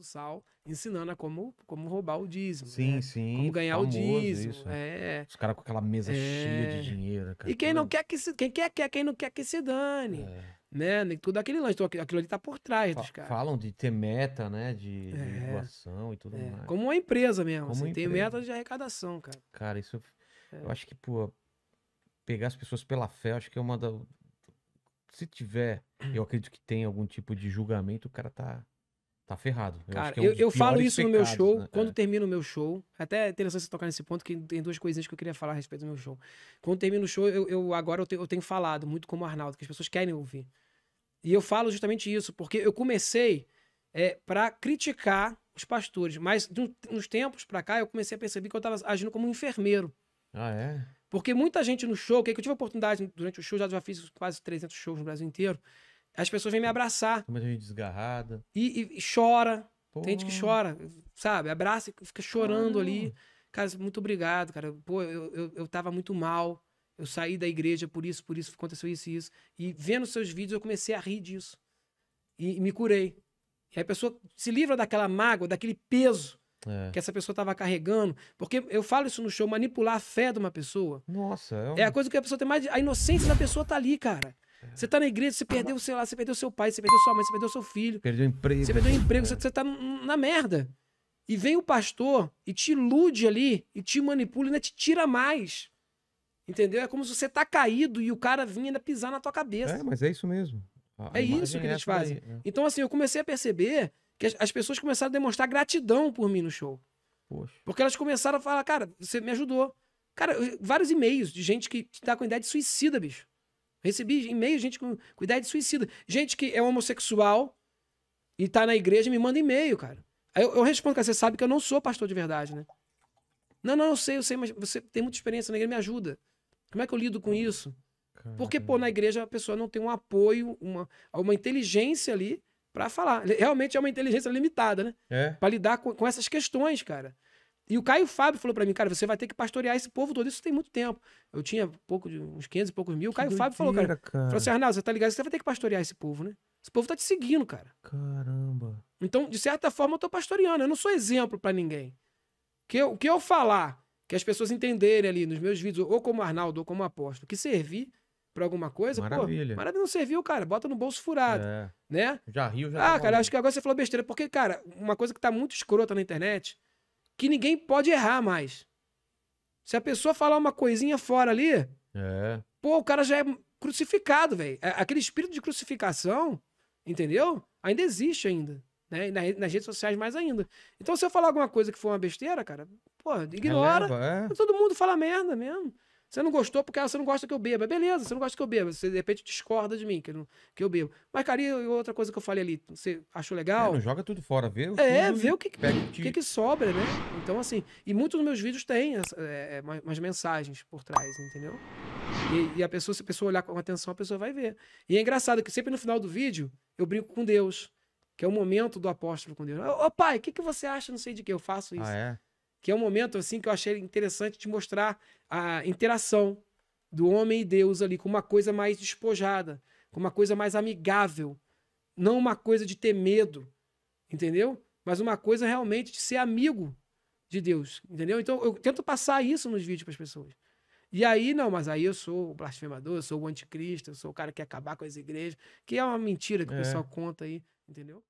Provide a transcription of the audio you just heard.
do Sal, ensinando a como, como roubar o dízimo. Sim, né? sim. Como ganhar o dízimo. Isso. É. é. Os caras com aquela mesa é. cheia de dinheiro. Cara. E quem não quer que se. Quem quer, quer, quem não quer que se dane. É. Né? Tudo aquele lance. Então, aquilo ali tá por trás dos caras. Falam de ter meta, né? De, é. de doação e tudo é. mais. Como uma empresa mesmo. Como Você assim, empresa. tem meta de arrecadação, cara. Cara, isso. É. Eu acho que, pô, pegar as pessoas pela fé, acho que é uma da. Se tiver, eu acredito que tem algum tipo de julgamento, o cara tá tá ferrado. Eu Cara, é um eu, eu falo isso pecados, no meu show, né? quando é. o meu show. Até é interessante você tocar nesse ponto, que tem duas coisinhas que eu queria falar a respeito do meu show. Quando termino o show, eu, eu agora eu, tenho eu tenho falado muito como Arnaldo, que as pessoas querem ouvir. E eu falo justamente isso, porque eu comecei é, para criticar os pastores, mas de tempos para cá eu comecei a perceber que eu tava agindo como um enfermeiro. Ah, é? Porque muita gente no show, que eu tive a oportunidade durante o show, já, já fiz quase 300 shows no Brasil inteiro. As pessoas vêm me abraçar. Tem gente desgarrada. E, e, e chora. Pô. Tem gente que chora, sabe? Abraça e fica chorando ali. Cara, é muito obrigado, cara. Pô, eu, eu, eu tava muito mal. Eu saí da igreja por isso, por isso, aconteceu isso e isso. E vendo seus vídeos, eu comecei a rir disso. E, e me curei. E aí a pessoa se livra daquela mágoa, daquele peso é. que essa pessoa estava carregando. Porque eu falo isso no show, manipular a fé de uma pessoa. Nossa, é, um... é a coisa que a pessoa tem mais. A inocência da pessoa tá ali, cara. Você tá na igreja, você perdeu, sei lá, você perdeu seu pai, você perdeu sua mãe, você perdeu seu filho. Perdeu emprego. Você perdeu emprego, é. você, você tá na merda. E vem o pastor e te ilude ali, e te manipula, e ainda te tira mais. Entendeu? É como se você tá caído e o cara vinha ainda pisar na tua cabeça. É, mas é isso mesmo. A é isso que é eles fazem. Aí, é. Então, assim, eu comecei a perceber que as, as, pessoas começaram a demonstrar gratidão por mim no show. Poxa. Porque elas começaram a falar, cara, você me ajudou. Cara, vários e-mails de gente que tá com ideia de suicida, bicho. Recebi e-mail, gente com, com ideia de suicida. Gente que é homossexual e tá na igreja me manda e-mail, cara. Aí eu, eu respondo, cara, você sabe que eu não sou pastor de verdade, né? Não, não, eu sei, eu sei, mas você tem muita experiência na igreja, me ajuda. Como é que eu lido com isso? Caramba. Porque, pô, na igreja a pessoa não tem um apoio, uma, uma inteligência ali para falar. Realmente é uma inteligência limitada, né? É. Pra lidar com, com essas questões, cara. E o Caio Fábio falou para mim, cara, você vai ter que pastorear esse povo todo. Isso tem muito tempo. Eu tinha pouco de, uns 500 e poucos mil. O Caio doideira, Fábio falou, cara, cara. Falou assim, Arnaldo, você tá ligado? Você vai ter que pastorear esse povo, né? Esse povo tá te seguindo, cara. Caramba. Então, de certa forma, eu tô pastoreando. Eu não sou exemplo para ninguém. Que que eu falar, que as pessoas entenderem ali nos meus vídeos, ou como Arnaldo, ou como apóstolo, que servir para alguma coisa, maravilha. pô, maravilha, não serviu, cara, bota no bolso furado, é. né? Já riu, já Ah, cara, acho que agora você falou besteira, porque, cara, uma coisa que tá muito escrota na internet, que ninguém pode errar mais. Se a pessoa falar uma coisinha fora ali, é. pô, o cara já é crucificado, velho. É, aquele espírito de crucificação, entendeu? Ainda existe ainda. Né? Nas, redes sociais mais ainda. Então, se eu falar alguma coisa que for uma besteira, cara, pô, ignora. é. é. Todo mundo fala merda mesmo. Você não gostou porque ah, você não gosta que eu beba. Beleza, você não gosta que eu beba. Você de repente discorda de mim, que, que eu bebo. Mas, cara, e outra coisa que eu falei ali? Você achou legal? É, não joga tudo fora, vê o É, vê o que, que, que, que sobra, né? Então, assim, e muitos dos meus vídeos têm essa, é, é umas mensagens por trás, entendeu? E, e, a pessoa, se a pessoa olhar com atenção, a pessoa vai ver. E é engraçado que sempre no final do vídeo eu brinco com Deus, que é o momento do apóstolo com Deus. Ô, pai, o que, que você acha? Não sei de que eu faço ah, isso. Ah, é? que é um momento assim que eu achei interessante de mostrar a interação do homem e Deus ali com uma coisa mais despojada, com uma coisa mais amigável, não uma coisa de ter medo, entendeu? Mas uma coisa realmente de ser amigo de Deus, entendeu? Então eu tento passar isso nos vídeos para as pessoas. E aí, não, mas aí eu sou o blasfemador, eu sou o anticristo, eu sou o cara que quer acabar com as igrejas, que é uma mentira que é. o pessoal conta aí, entendeu?